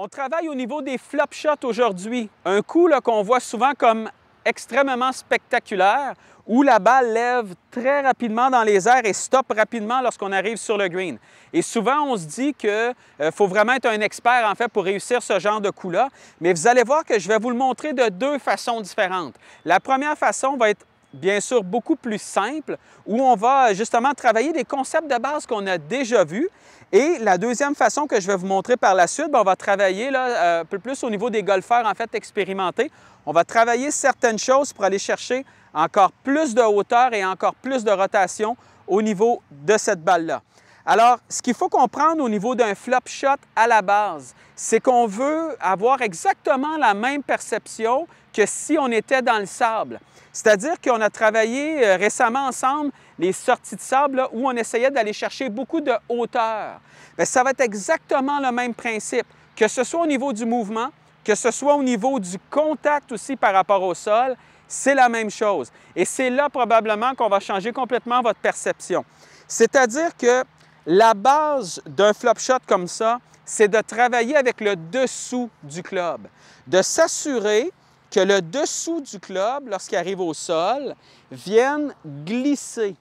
On travaille au niveau des flop shots aujourd'hui. Un coup qu'on voit souvent comme extrêmement spectaculaire où la balle lève très rapidement dans les airs et stoppe rapidement lorsqu'on arrive sur le green. Et souvent, on se dit qu'il euh, faut vraiment être un expert, en fait, pour réussir ce genre de coup-là. Mais vous allez voir que je vais vous le montrer de deux façons différentes. La première façon va être bien sûr beaucoup plus simple, où on va justement travailler des concepts de base qu'on a déjà vus. Et la deuxième façon que je vais vous montrer par la suite, ben, on va travailler euh, un peu plus au niveau des golfeurs en fait expérimentés. On va travailler certaines choses pour aller chercher encore plus de hauteur et encore plus de rotation au niveau de cette balle-là. Alors, ce qu'il faut comprendre au niveau d'un flop shot à la base, c'est qu'on veut avoir exactement la même perception que si on était dans le sable. C'est-à-dire qu'on a travaillé euh, récemment ensemble les sorties de sable où on essayait d'aller chercher beaucoup de hauteur. Mais ben, ça va être exactement le même principe, que ce soit au niveau du mouvement, que ce soit au niveau du contact aussi par rapport au sol, c'est la même chose. Et c'est là probablement qu'on va changer complètement votre perception. C'est-à-dire que la base d'un flop shot comme ça, c'est de travailler avec le dessous du club, de s'assurer que le dessous du club, lorsqu'il arrive au sol, vienne glisser.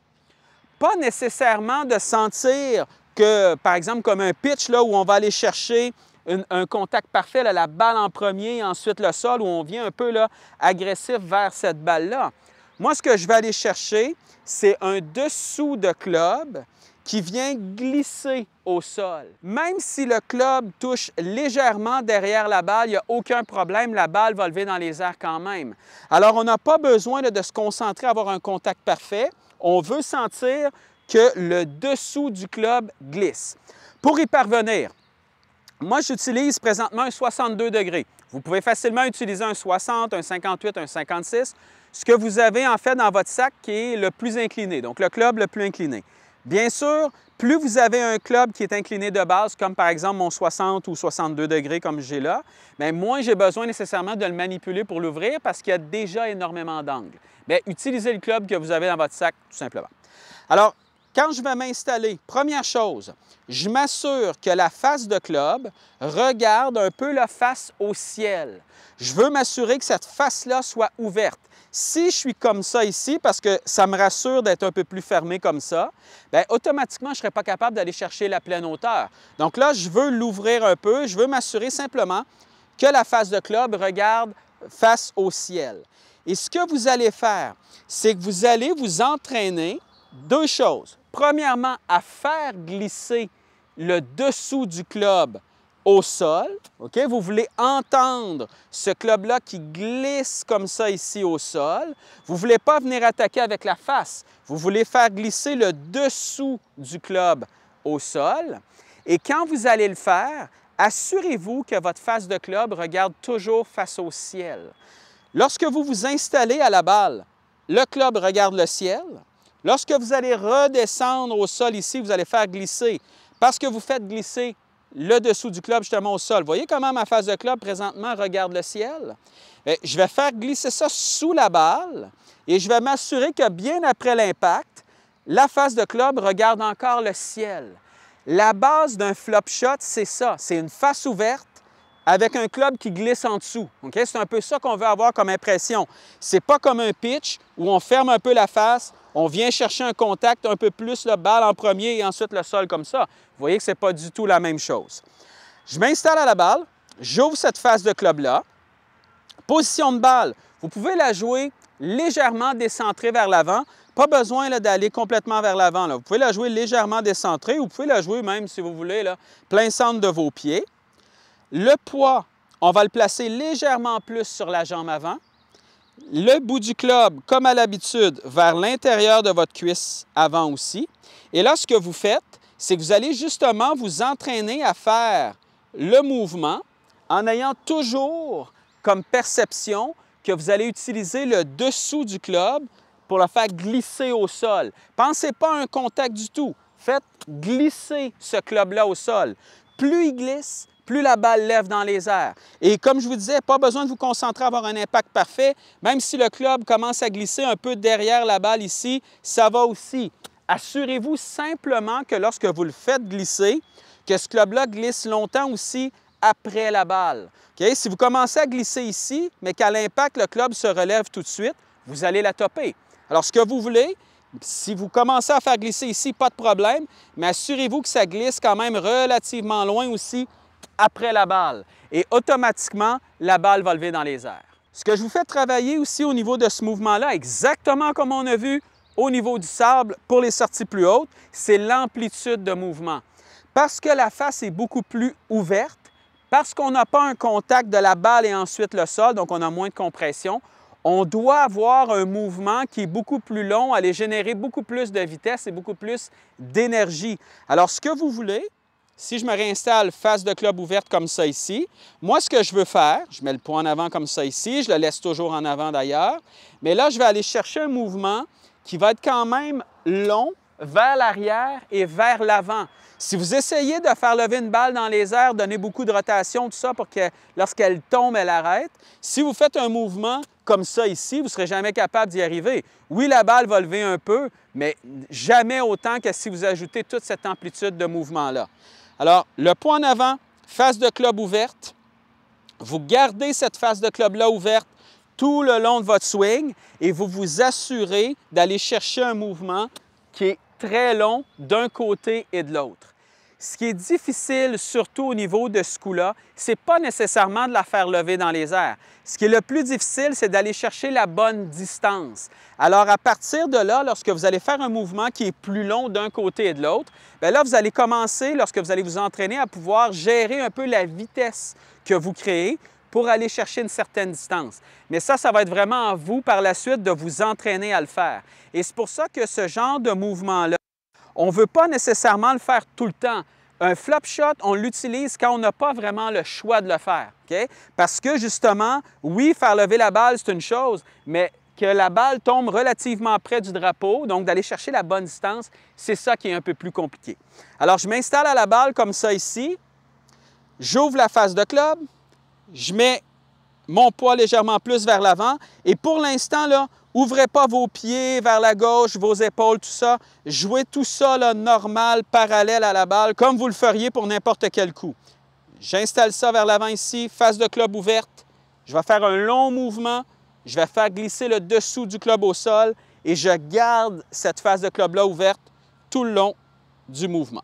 Pas nécessairement de sentir que, par exemple, comme un pitch là, où on va aller chercher un contact parfait, à la balle en premier, ensuite le sol, où on vient un peu là, agressif vers cette balle-là. Moi, ce que je vais aller chercher, c'est un dessous de club qui vient glisser au sol. Même si le club touche légèrement derrière la balle, il n'y a aucun problème, la balle va lever dans les airs quand même. Alors, on n'a pas besoin de, se concentrer à avoir un contact parfait. On veut sentir que le dessous du club glisse. Pour y parvenir, moi, j'utilise présentement un 62 degrés. Vous pouvez facilement utiliser un 60, un 58, un 56, ce que vous avez en fait dans votre sac qui est le plus incliné, donc le club le plus incliné. Bien sûr, plus vous avez un club qui est incliné de base, comme par exemple mon 60 ou 62 degrés comme j'ai là, mais ben, moins j'ai besoin nécessairement de le manipuler pour l'ouvrir parce qu'il y a déjà énormément d'angles. Ben, utilisez le club que vous avez dans votre sac, tout simplement. Alors, quand je vais m'installer, première chose, je m'assure que la face de club regarde un peu la face au ciel. Je veux m'assurer que cette face-là soit ouverte. Si je suis comme ça ici, parce que ça me rassure d'être un peu plus fermé comme ça, bien, automatiquement, je ne serais pas capable d'aller chercher la pleine hauteur. Donc là, je veux l'ouvrir un peu. Je veux m'assurer simplement que la face de club regarde face au ciel. Et ce que vous allez faire, c'est que vous allez vous entraîner deux choses. Premièrement, à faire glisser le dessous du club au sol. OK? Vous voulez entendre ce club-là qui glisse comme ça ici au sol. Vous ne voulez pas venir attaquer avec la face. Vous voulez faire glisser le dessous du club au sol. Et quand vous allez le faire, assurez-vous que votre face de club regarde toujours face au ciel. Lorsque vous vous installez à la balle, le club regarde le ciel. Lorsque vous allez redescendre au sol ici, vous allez faire glisser. Parce que vous faites glisser le dessous du club justement au sol. Voyez comment ma face de club présentement regarde le ciel? Ben, je vais faire glisser ça sous la balle et je vais m'assurer que bien après l'impact, la face de club regarde encore le ciel. La base d'un flop shot, c'est ça. C'est une face ouverte avec un club qui glisse en dessous. C'est un peu ça qu'on veut avoir comme impression. C'est pas comme un pitch où on ferme un peu la face on vient chercher un contact un peu plus, le balle en premier et ensuite le sol comme ça. Vous voyez que ce n'est pas du tout la même chose. Je m'installe à la balle, j'ouvre cette face de club-là. Position de balle, vous pouvez la jouer légèrement décentrée vers l'avant. Pas besoin d'aller complètement vers l'avant. Vous pouvez la jouer légèrement décentrée. Vous pouvez la jouer même, si vous voulez, là, plein centre de vos pieds. Le poids, on va le placer légèrement plus sur la jambe avant le bout du club, comme à l'habitude, vers l'intérieur de votre cuisse avant aussi. Et là, ce que vous faites, c'est que vous allez justement vous entraîner à faire le mouvement en ayant toujours comme perception que vous allez utiliser le dessous du club pour le faire glisser au sol. Pensez pas à un contact du tout. Faites glisser ce club-là au sol. Plus il glisse, plus la balle lève dans les airs. Et comme je vous disais, pas besoin de vous concentrer à avoir un impact parfait. Même si le club commence à glisser un peu derrière la balle ici, ça va aussi. Assurez-vous simplement que lorsque vous le faites glisser, que ce club-là glisse longtemps aussi après la balle. OK? Si vous commencez à glisser ici, mais qu'à l'impact, le club se relève tout de suite, vous allez la topper. Alors, ce que vous voulez, si vous commencez à faire glisser ici, pas de problème, mais assurez-vous que ça glisse quand même relativement loin aussi après la balle et automatiquement, la balle va lever dans les airs. Ce que je vous fais travailler aussi au niveau de ce mouvement-là, exactement comme on a vu au niveau du sable pour les sorties plus hautes, c'est l'amplitude de mouvement. Parce que la face est beaucoup plus ouverte, parce qu'on n'a pas un contact de la balle et ensuite le sol, donc on a moins de compression, on doit avoir un mouvement qui est beaucoup plus long, aller générer beaucoup plus de vitesse et beaucoup plus d'énergie. Alors, ce que vous voulez, si je me réinstalle face de club ouverte comme ça ici, moi, ce que je veux faire, je mets le poids en avant comme ça ici, je le laisse toujours en avant d'ailleurs, mais là, je vais aller chercher un mouvement qui va être quand même long vers l'arrière et vers l'avant. Si vous essayez de faire lever une balle dans les airs, donner beaucoup de rotation, tout ça, pour que lorsqu'elle tombe, elle arrête, si vous faites un mouvement comme ça ici, vous ne serez jamais capable d'y arriver. Oui, la balle va lever un peu, mais jamais autant que si vous ajoutez toute cette amplitude de mouvement-là. Alors, le point en avant, face de club ouverte. Vous gardez cette face de club-là ouverte tout le long de votre swing et vous vous assurez d'aller chercher un mouvement qui est très long d'un côté et de l'autre. Ce qui est difficile, surtout au niveau de ce coup-là, c'est pas nécessairement de la faire lever dans les airs. Ce qui est le plus difficile, c'est d'aller chercher la bonne distance. Alors, à partir de là, lorsque vous allez faire un mouvement qui est plus long d'un côté et de l'autre, ben là, vous allez commencer, lorsque vous allez vous entraîner, à pouvoir gérer un peu la vitesse que vous créez pour aller chercher une certaine distance. Mais ça, ça va être vraiment à vous par la suite de vous entraîner à le faire. Et c'est pour ça que ce genre de mouvement-là, on ne veut pas nécessairement le faire tout le temps. Un flop shot, on l'utilise quand on n'a pas vraiment le choix de le faire. Parce que justement, oui, faire lever la balle, c'est une chose, mais que la balle tombe relativement près du drapeau, donc d'aller chercher la bonne distance, c'est ça qui est un peu plus compliqué. Alors, je m'installe à la balle comme ça ici. J'ouvre la face de club. Je mets mon poids légèrement plus vers l'avant. Et pour l'instant, là, Ouvrez pas vos pieds vers la gauche, vos épaules, tout ça. Jouez tout ça normal, parallèle à la balle, comme vous le feriez pour n'importe quel coup. J'installe ça vers l'avant ici, face de club ouverte. Je vais faire un long mouvement. Je vais faire glisser le dessous du club au sol et je garde cette face de club-là ouverte tout le long du mouvement.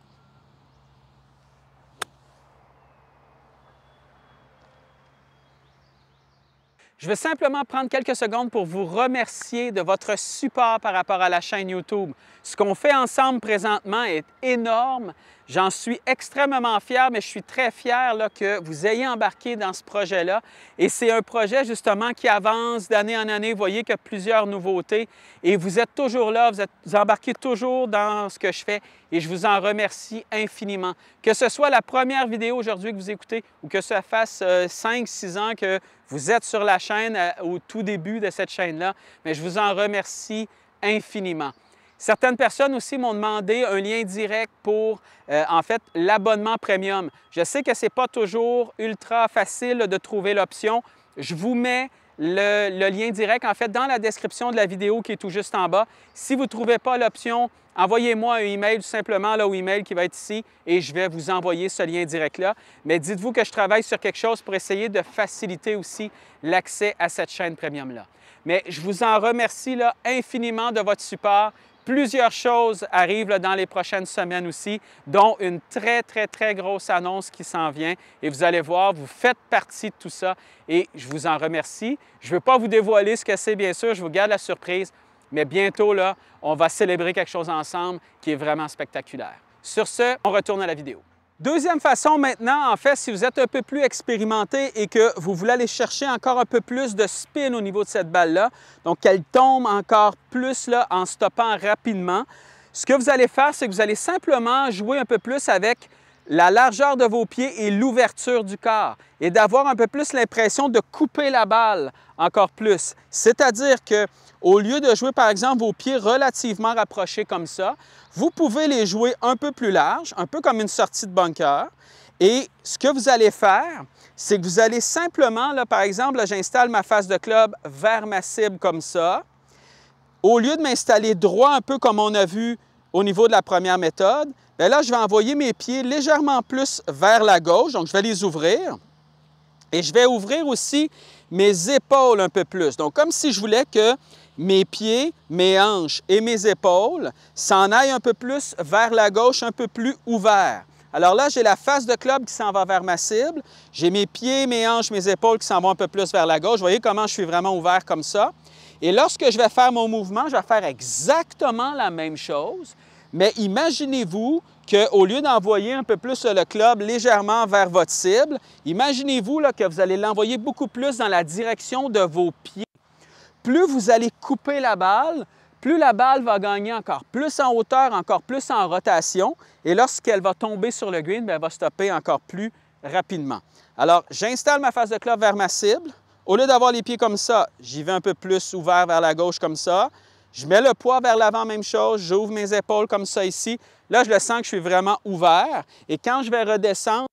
Je veux simplement prendre quelques secondes pour vous remercier de votre support par rapport à la chaîne YouTube. Ce qu'on fait ensemble présentement est énorme. J'en suis extrêmement fier, mais je suis très fier que vous ayez embarqué dans ce projet-là. Et c'est un projet justement qui avance d'année en année. Vous voyez qu'il y a plusieurs nouveautés et vous êtes toujours là, vous, êtes, embarqué embarquez toujours dans ce que je fais et je vous en remercie infiniment. Que ce soit la première vidéo aujourd'hui que vous écoutez ou que ça fasse euh, cinq, six ans que vous êtes sur la chaîne euh, au tout début de cette chaîne-là, mais je vous en remercie infiniment. Certaines personnes aussi m'ont demandé un lien direct pour, euh, en fait, l'abonnement premium. Je sais que ce n'est pas toujours ultra facile de trouver l'option. Je vous mets le, lien direct, en fait, dans la description de la vidéo qui est tout juste en bas. Si vous ne trouvez pas l'option, envoyez-moi un email tout simplement là, email qui va être ici et je vais vous envoyer ce lien direct-là. Mais dites-vous que je travaille sur quelque chose pour essayer de faciliter aussi l'accès à cette chaîne premium-là. Mais je vous en remercie là, infiniment de votre support. Plusieurs choses arrivent dans les prochaines semaines aussi, dont une très, très, très grosse annonce qui s'en vient. Et vous allez voir, vous faites partie de tout ça et je vous en remercie. Je ne vais pas vous dévoiler ce que c'est, bien sûr, je vous garde la surprise, mais bientôt, là, on va célébrer quelque chose ensemble qui est vraiment spectaculaire. Sur ce, on retourne à la vidéo. Deuxième façon maintenant, en fait, si vous êtes un peu plus expérimenté et que vous voulez aller chercher encore un peu plus de spin au niveau de cette balle-là, donc qu'elle tombe encore plus là, en stoppant rapidement, ce que vous allez faire, c'est que vous allez simplement jouer un peu plus avec la largeur de vos pieds et l'ouverture du corps et d'avoir un peu plus l'impression de couper la balle encore plus. C'est-à-dire que au lieu de jouer, par exemple, vos pieds relativement rapprochés comme ça, vous pouvez les jouer un peu plus large, un peu comme une sortie de bunker. Et ce que vous allez faire, c'est que vous allez simplement, là, par exemple, j'installe ma face de club vers ma cible comme ça. Au lieu de m'installer droit un peu comme on a vu au niveau de la première méthode, bien là, je vais envoyer mes pieds légèrement plus vers la gauche. Donc, je vais les ouvrir. Et je vais ouvrir aussi mes épaules un peu plus. Donc, comme si je voulais que mes pieds, mes hanches et mes épaules s'en aillent un peu plus vers la gauche, un peu plus ouvert. Alors là, j'ai la face de club qui s'en va vers ma cible. J'ai mes pieds, mes hanches, mes épaules qui s'en vont un peu plus vers la gauche. Vous voyez comment je suis vraiment ouvert comme ça. Et lorsque je vais faire mon mouvement, je vais faire exactement la même chose. Mais imaginez-vous qu'au lieu d'envoyer un peu plus le club légèrement vers votre cible, imaginez-vous que vous allez l'envoyer beaucoup plus dans la direction de vos pieds plus vous allez couper la balle, plus la balle va gagner encore plus en hauteur, encore plus en rotation. Et lorsqu'elle va tomber sur le green, ben, elle va stopper encore plus rapidement. Alors, j'installe ma face de club vers ma cible. Au lieu d'avoir les pieds comme ça, j'y vais un peu plus ouvert vers la gauche comme ça. Je mets le poids vers l'avant, même chose. J'ouvre mes épaules comme ça ici. Là, je le sens que je suis vraiment ouvert. Et quand je vais redescendre,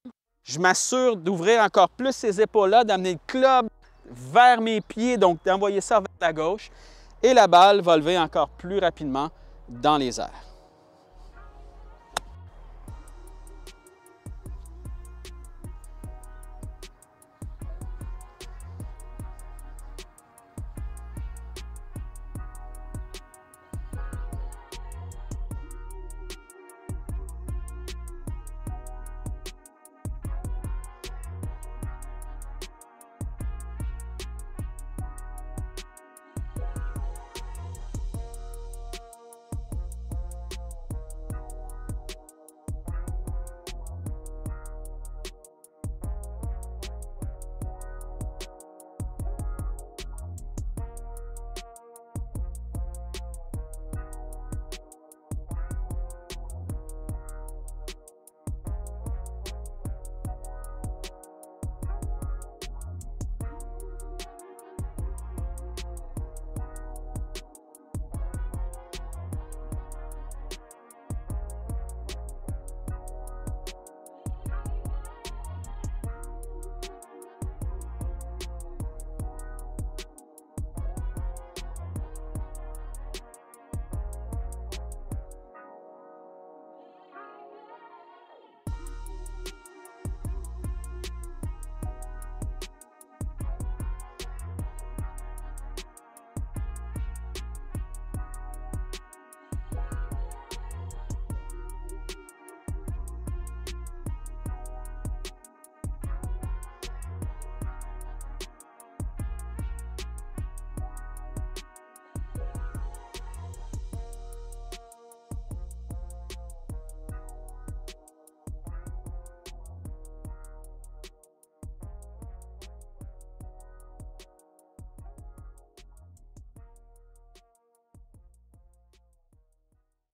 je m'assure d'ouvrir encore plus ces épaules-là, d'amener le club vers mes pieds, donc d'envoyer ça vers la gauche, et la balle va lever encore plus rapidement dans les airs.